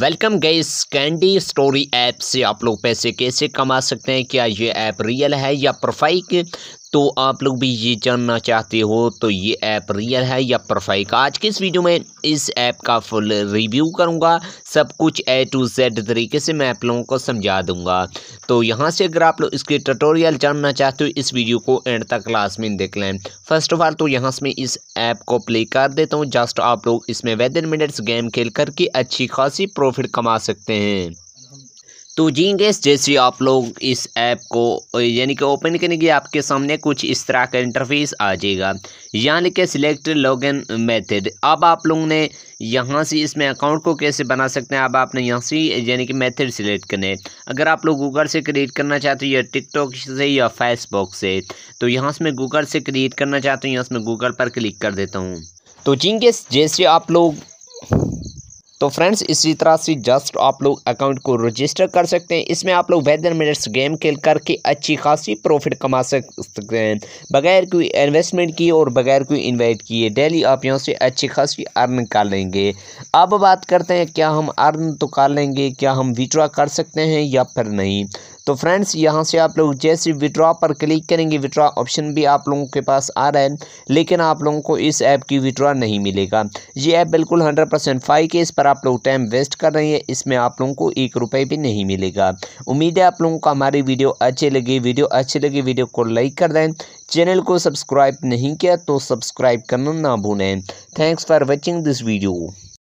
welcome gas candy story app से आप लोग पैसे कैसे कमा सकते हैं क्या ये ऐप रियल है या प्रोफाइक तो आप लोग भी ये जानना चाहते हो तो ये ऐप रियल है या परफेक्ट आज के इस वीडियो में इस ऐप का फुल रिव्यू करूँगा सब कुछ ए टू जेड तरीके से मैं आप लोगों को समझा दूँगा तो यहाँ से अगर आप लोग इसके ट्यूटोरियल जानना चाहते हो इस वीडियो को एंड तक क्लास में देख लें फर्स्ट ऑफ ऑल तो यहाँ से मैं इस ऐप को प्ले कर देता हूँ जस्ट आप लोग इसमें वेदर मिनट्स गेम खेल करके अच्छी खासी प्रॉफिट कमा सकते हैं तो जी गेस जैसे आप लोग इस ऐप को यानी कि ओपन करेंगे आपके सामने कुछ इस तरह का इंटरफेस आ जाएगा यानी कि सिलेक्ट लॉगिन मेथड अब आप लोग ने यहाँ से इसमें अकाउंट को कैसे बना सकते हैं अब आपने यहाँ से यानी कि मेथड सिलेक्ट करने अगर आप लोग गूगल से क्रिएट करना चाहते हो या टिकटॉक से या फेसबुक से तो यहाँ से मैं गूगल से क्रिएट करना चाहता हूँ यहाँ से मैं गूगल पर क्लिक कर देता हूँ तो गेस जैसे आप लोग तो फ्रेंड्स इसी तरह से जस्ट आप लोग अकाउंट को रजिस्टर कर सकते हैं इसमें आप लोग वेदर मिनट्स गेम खेल करके अच्छी खासी प्रॉफिट कमा सकते हैं बगैर कोई इन्वेस्टमेंट किए और बगैर कोई इन्वाइट किए डेली आप यहाँ से अच्छी खासी अर्न कर लेंगे अब बात करते हैं क्या हम अर्न तो कर लेंगे क्या हम विड्रा कर सकते हैं या फिर नहीं तो फ्रेंड्स यहाँ से आप लोग जैसे विड्रॉ पर क्लिक करेंगे विड्रॉ ऑप्शन भी आप लोगों के पास आ रहा है लेकिन आप लोगों को इस ऐप की विड्रॉ नहीं मिलेगा ये ऐप बिल्कुल हंड्रेड परसेंट फाइव के इस पर आप लोग टाइम वेस्ट कर रहे हैं इसमें आप लोगों को एक रुपये भी नहीं मिलेगा उम्मीद है आप लोगों को हमारी वीडियो अच्छी लगी वीडियो अच्छी लगी वीडियो को लाइक कर दें चैनल को सब्सक्राइब नहीं किया तो सब्सक्राइब करना ना भूलें thanks for watching this video